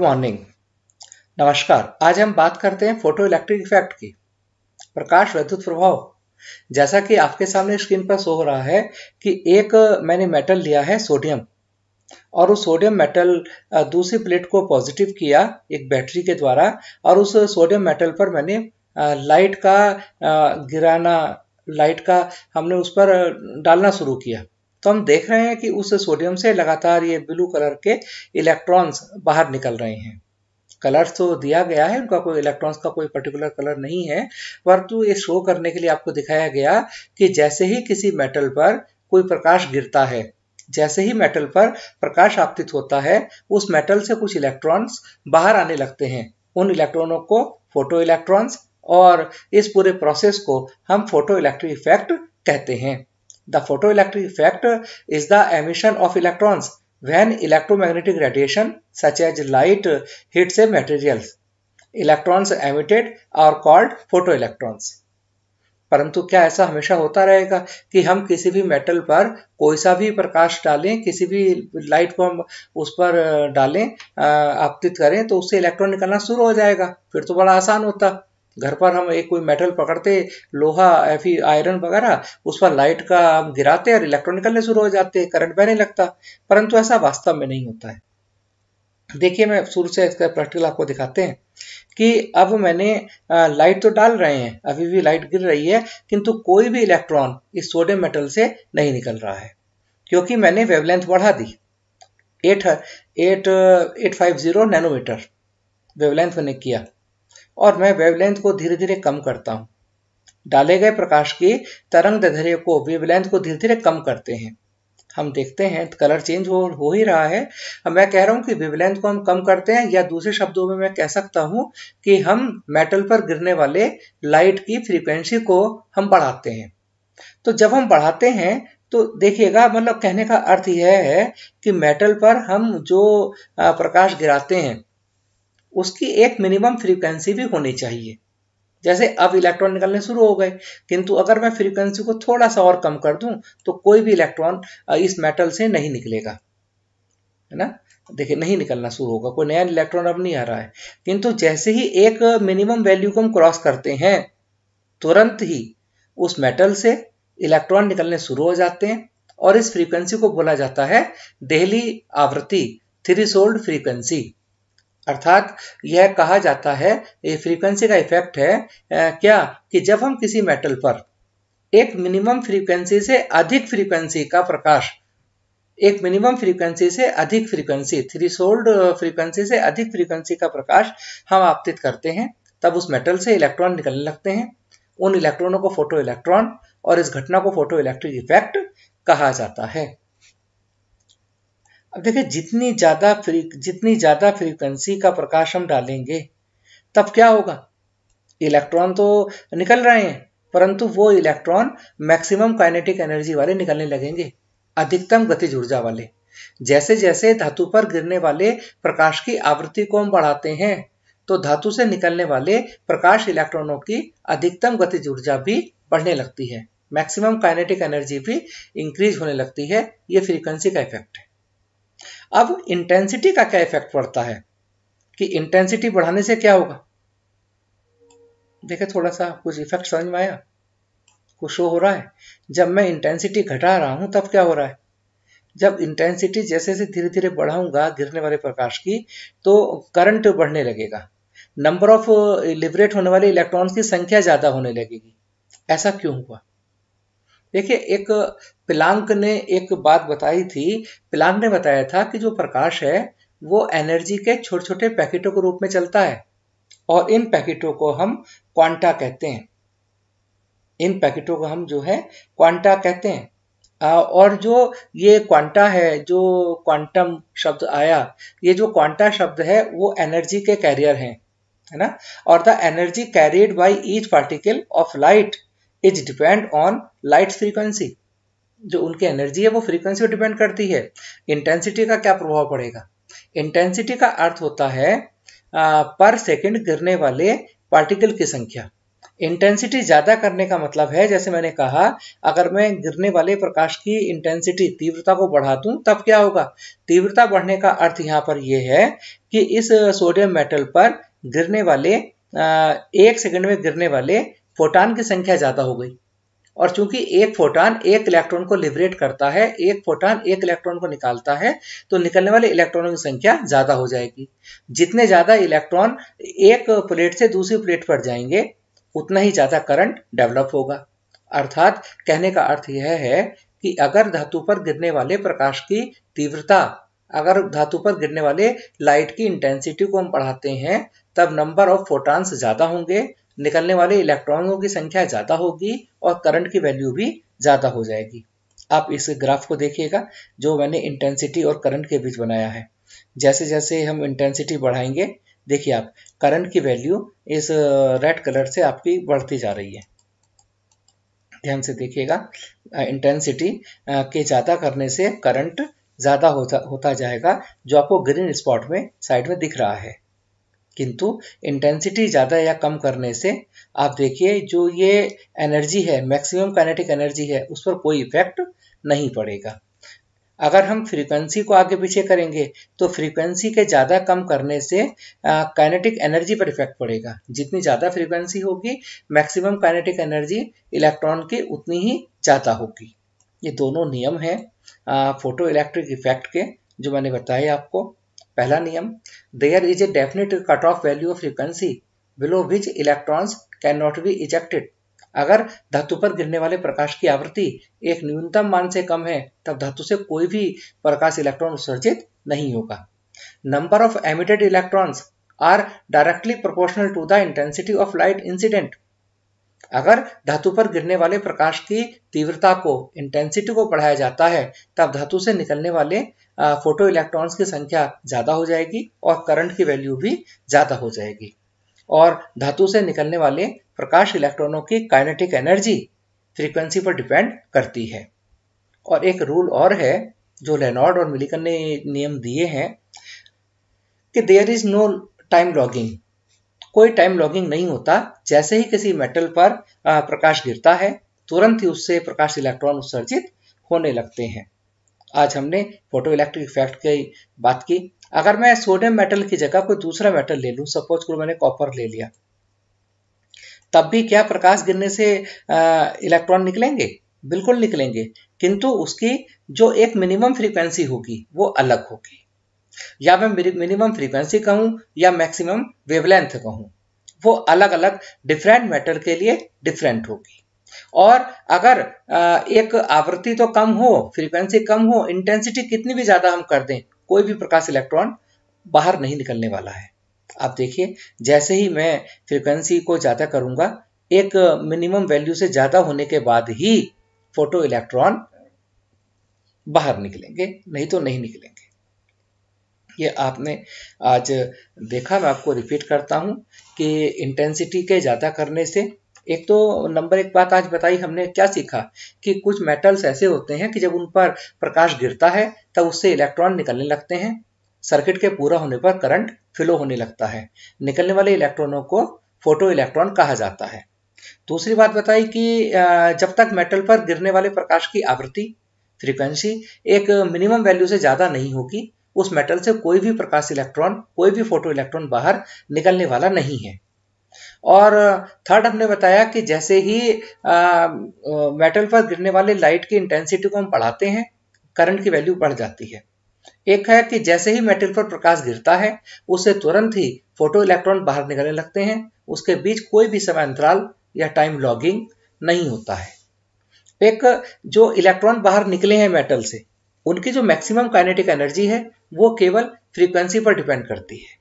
Morning नमस्कार आज हम बात करते हैं फोटो इलेक्ट्रिक इफेक्ट की प्रकाश वैद्युत प्रभाव जैसा कि आपके सामने स्क्रीन पर शो हो रहा है कि एक मैंने मेटल लिया है सोडियम और उस सोडियम मेटल दूसरी प्लेट को पॉजिटिव किया एक बैटरी के द्वारा और उस सोडियम मेटल पर मैंने लाइट का गिराना लाइट का हमने उस पर डालना शुरू किया तो हम देख रहे हैं कि उस सोडियम से लगातार ये ब्लू कलर के इलेक्ट्रॉन्स बाहर निकल रहे हैं कलर तो दिया गया है उनका कोई इलेक्ट्रॉन्स का कोई पर्टिकुलर कलर नहीं है परंतु ये शो करने के लिए आपको दिखाया गया कि जैसे ही किसी मेटल पर कोई प्रकाश गिरता है जैसे ही मेटल पर प्रकाश आपतित होता है उस मेटल से कुछ इलेक्ट्रॉन्स बाहर आने लगते हैं उन इलेक्ट्रॉनों को फोटो इलेक्ट्रॉन्स और इस पूरे प्रोसेस को हम फोटो इलेक्ट्रिक इफेक्ट कहते हैं The photoelectric effect is the emission of electrons when electromagnetic radiation such as light hits a material. Electrons emitted are called photoelectrons. परंतु क्या ऐसा हमेशा होता रहेगा कि हम किसी भी मेटल पर कोई सा भी प्रकाश डालें किसी भी लाइट को हम उस पर डालें आपतित करें तो उससे इलेक्ट्रॉन निकलना शुरू हो जाएगा फिर तो बड़ा आसान होता घर पर हम एक कोई मेटल पकड़ते लोहा या फिर आयरन वगैरह उस पर लाइट का हम गिराते और इलेक्ट्रॉन निकलने शुरू हो जाते करंट बहने लगता परंतु ऐसा वास्तव में नहीं होता है देखिए मैं शुरू से इसका प्रैक्टिकल आपको दिखाते हैं कि अब मैंने लाइट तो डाल रहे हैं अभी भी लाइट गिर रही है किंतु कोई भी इलेक्ट्रॉन इस सोडियम मेटल से नहीं निकल रहा है क्योंकि मैंने वेवलेंथ बढ़ा दी eight eight eight five zero nanometer wavelength मैंने किया और मैं वेवलेंथ को धीरे धीरे कम करता हूँ डाले गए प्रकाश के तरंग दधरे को वेवलेंथ को धीरे धीरे कम करते हैं हम देखते हैं कलर चेंज हो हो ही रहा है अब मैं कह रहा हूँ कि वेवलेंथ को हम कम करते हैं या दूसरे शब्दों में मैं कह सकता हूँ कि हम मेटल पर गिरने वाले लाइट की फ्रीक्वेंसी को हम बढ़ाते हैं तो जब हम बढ़ाते हैं तो देखिएगा मतलब कहने का अर्थ यह है कि मेटल पर हम जो प्रकाश गिराते हैं उसकी एक मिनिमम फ्रीक्वेंसी भी होनी चाहिए जैसे अब इलेक्ट्रॉन निकलने शुरू हो गए किंतु अगर मैं फ्रीक्वेंसी को थोड़ा सा और कम कर दूं तो कोई भी इलेक्ट्रॉन इस मेटल से नहीं निकलेगा है ना देखिए नहीं निकलना शुरू होगा कोई नया इलेक्ट्रॉन अब नहीं आ रहा है किंतु जैसे ही एक मिनिमम वैल्यू को हम क्रॉस करते हैं तुरंत ही उस मेटल से इलेक्ट्रॉन निकलने शुरू हो जाते हैं और इस फ्रीक्वेंसी को बोला जाता है दहली आवृत्ति थ्री सोल्ड फ्रीक्वेंसी अर्थात यह कहा जाता है ये फ्रीक्वेंसी का इफेक्ट है आ, क्या कि जब हम किसी मेटल पर एक मिनिमम फ्रीक्वेंसी से अधिक फ्रीक्वेंसी का प्रकाश एक मिनिमम फ्रीक्वेंसी से अधिक फ्रीक्वेंसी थ्री सोल्ड फ्रीक्वेंसी से अधिक फ्रीक्वेंसी का प्रकाश हम आपतित करते हैं तब उस मेटल से इलेक्ट्रॉन निकलने लगते हैं उन इलेक्ट्रॉनों को फोटो इलेक्ट्रॉन और इस घटना को फोटो इलेक्ट्रिक इफेक्ट कहा जाता है अब देखिए जितनी ज्यादा जितनी ज्यादा फ्रीक्वेंसी का प्रकाश हम डालेंगे तब क्या होगा इलेक्ट्रॉन तो निकल रहे हैं परंतु वो इलेक्ट्रॉन मैक्सिमम काइनेटिक एनर्जी वाले निकलने लगेंगे अधिकतम गतिज ऊर्जा वाले जैसे जैसे धातु पर गिरने वाले प्रकाश की आवृत्ति को हम बढ़ाते हैं तो धातु से निकलने वाले प्रकाश इलेक्ट्रॉनों की अधिकतम गतिज ऊर्जा भी बढ़ने लगती है मैक्सिमम काइनेटिक एनर्जी भी इंक्रीज होने लगती है ये फ्रीक्वेंसी का इफेक्ट है अब इंटेंसिटी का क्या इफेक्ट पड़ता है कि इंटेंसिटी बढ़ाने से क्या होगा देखे थोड़ा सा कुछ इफेक्ट समझ में आया कुछ शो हो रहा है जब मैं इंटेंसिटी घटा रहा हूं तब क्या हो रहा है जब इंटेंसिटी जैसे जैसे धीरे धीरे बढ़ाऊंगा गिरने वाले प्रकाश की तो करंट बढ़ने लगेगा नंबर ऑफ लिबरेट होने वाले इलेक्ट्रॉन्स की संख्या ज्यादा होने लगेगी ऐसा क्यों हुआ देखिए एक प्लांक ने एक बात बताई थी प्लांक ने बताया था कि जो प्रकाश है वो एनर्जी के छोटे छोटे पैकेटों के रूप में चलता है और इन पैकेटों को हम क्वांटा कहते हैं इन पैकेटों को हम जो है क्वांटा कहते हैं और जो ये क्वांटा है जो क्वांटम शब्द आया ये जो क्वांटा शब्द है वो एनर्जी के कैरियर हैं है ना और the energy carried by each particle of light is depend on light frequency जो उनकी एनर्जी है वो फ्रीक्वेंसी पर डिपेंड करती है इंटेंसिटी का क्या प्रभाव पड़ेगा इंटेंसिटी का अर्थ होता है आ, पर सेकंड गिरने वाले पार्टिकल की संख्या इंटेंसिटी ज़्यादा करने का मतलब है जैसे मैंने कहा अगर मैं गिरने वाले प्रकाश की इंटेंसिटी तीव्रता को बढ़ा दूं तब क्या होगा तीव्रता बढ़ने का अर्थ यहाँ पर यह है कि इस सोडियम मेटल पर गिरने वाले एक सेकंड में गिरने वाले फोटान की संख्या ज़्यादा हो गई और चूंकि एक फोटान एक इलेक्ट्रॉन को लिबरेट करता है एक फोटान एक इलेक्ट्रॉन को निकालता है तो निकलने वाले इलेक्ट्रॉनों की संख्या ज़्यादा हो जाएगी जितने ज़्यादा इलेक्ट्रॉन एक प्लेट से दूसरी प्लेट पर जाएंगे उतना ही ज़्यादा करंट डेवलप होगा अर्थात कहने का अर्थ यह है कि अगर धातु पर गिरने वाले प्रकाश की तीव्रता अगर धातु पर गिरने वाले लाइट की इंटेंसिटी को हम बढ़ाते हैं तब नंबर ऑफ फोटॉन्स ज़्यादा होंगे निकलने वाले इलेक्ट्रॉनों की संख्या ज़्यादा होगी और करंट की वैल्यू भी ज़्यादा हो जाएगी आप इस ग्राफ को देखिएगा जो मैंने इंटेंसिटी और करंट के बीच बनाया है जैसे जैसे हम इंटेंसिटी बढ़ाएंगे देखिए आप करंट की वैल्यू इस रेड कलर से आपकी बढ़ती जा रही है ध्यान से देखिएगा इंटेंसिटी के ज़्यादा करने से करंट ज़्यादा होता होता जाएगा जो आपको ग्रीन स्पॉट में साइड में दिख रहा है किंतु इंटेंसिटी ज़्यादा या कम करने से आप देखिए जो ये एनर्जी है मैक्सिमम काइनेटिक एनर्जी है उस पर कोई इफेक्ट नहीं पड़ेगा अगर हम फ्रीक्वेंसी को आगे पीछे करेंगे तो फ्रीक्वेंसी के ज़्यादा कम करने से काइनेटिक एनर्जी पर इफेक्ट पड़ेगा जितनी ज़्यादा फ्रीक्वेंसी होगी मैक्सिमम काइनेटिक एनर्जी इलेक्ट्रॉन की उतनी ही ज़्यादा होगी ये दोनों नियम हैं फोटो इलेक्ट्रिक इफेक्ट के जो मैंने बताए आपको पहला नियम there is a definite cut off value of frequency below which electrons can not be ejected अगर धातु पर गिरने वाले प्रकाश की आवृत्ति एक न्यूनतम मान से कम है तब धातु से कोई भी प्रकाश इलेक्ट्रॉन उत्सर्जित नहीं होगा number of emitted electrons are directly proportional to the intensity of light incident अगर धातु पर गिरने वाले प्रकाश की तीव्रता को इंटेंसिटी को बढ़ाया जाता है तब धातु से निकलने वाले फोटो इलेक्ट्रॉन्स की संख्या ज़्यादा हो जाएगी और करंट की वैल्यू भी ज़्यादा हो जाएगी और धातु से निकलने वाले प्रकाश इलेक्ट्रॉनों की काइनेटिक एनर्जी फ्रीक्वेंसी पर डिपेंड करती है और एक रूल और है जो लेनॉर्ड और मिलिकन ने नियम दिए हैं कि there is no time lagging कोई टाइम लॉगिंग नहीं होता जैसे ही किसी मेटल पर प्रकाश गिरता है तुरंत ही उससे प्रकाश इलेक्ट्रॉन उत्सर्जित होने लगते हैं आज हमने फोटो इलेक्ट्रिक इफेक्ट की बात की अगर मैं सोडियम मेटल की जगह कोई दूसरा मेटल ले लूं सपोज करो मैंने कॉपर ले लिया तब भी क्या प्रकाश गिरने से इलेक्ट्रॉन निकलेंगे बिल्कुल निकलेंगे किंतु उसकी जो एक मिनिमम फ्रीक्वेंसी होगी वो अलग होगी या मैं मिनिमम फ्रीक्वेंसी कहूँ या मैक्सिमम वेवलेंथ कहूँ वो अलग अलग डिफरेंट मैटर के लिए डिफरेंट होगी और अगर एक आवृत्ति तो कम हो फ्रीक्वेंसी कम हो इंटेंसिटी कितनी भी ज़्यादा हम कर दें कोई भी प्रकाश इलेक्ट्रॉन बाहर नहीं निकलने वाला है आप देखिए जैसे ही मैं फ्रीक्वेंसी को ज़्यादा करूँगा एक मिनिमम वैल्यू से ज़्यादा होने के बाद ही फोटो इलेक्ट्रॉन बाहर निकलेंगे नहीं तो नहीं निकलेंगे ये आपने आज देखा मैं आपको रिपीट करता हूँ कि इंटेंसिटी के ज़्यादा करने से एक तो नंबर एक बात आज बताई हमने क्या सीखा कि कुछ मेटल्स ऐसे होते हैं कि जब उन पर प्रकाश गिरता है तब उससे इलेक्ट्रॉन निकलने लगते हैं सर्किट के पूरा होने पर करंट फ्लो होने लगता है निकलने वाले इलेक्ट्रॉनों को फोटो इलेक्ट्रॉन कहा जाता है दूसरी बात बताई कि जब तक मेटल पर गिरने वाले प्रकाश की आवृत्ति फ्रीक्वेंसी एक मिनिमम वैल्यू से ज़्यादा नहीं होगी उस मेटल से कोई भी प्रकाश इलेक्ट्रॉन कोई भी फोटो इलेक्ट्रॉन बाहर निकलने वाला नहीं है और थर्ड हमने बताया कि जैसे ही आ, मेटल पर गिरने वाले लाइट की इंटेंसिटी को हम बढ़ाते हैं करंट की वैल्यू बढ़ जाती है एक है कि जैसे ही मेटल पर प्रकाश गिरता है उसे तुरंत ही फोटो इलेक्ट्रॉन बाहर निकलने लगते हैं उसके बीच कोई भी समय अंतराल या टाइम लॉगिंग नहीं होता है एक जो इलेक्ट्रॉन बाहर निकले हैं मेटल से उनकी जो मैक्सिमम काइनेटिक एनर्जी है वो केवल फ्रीक्वेंसी पर डिपेंड करती है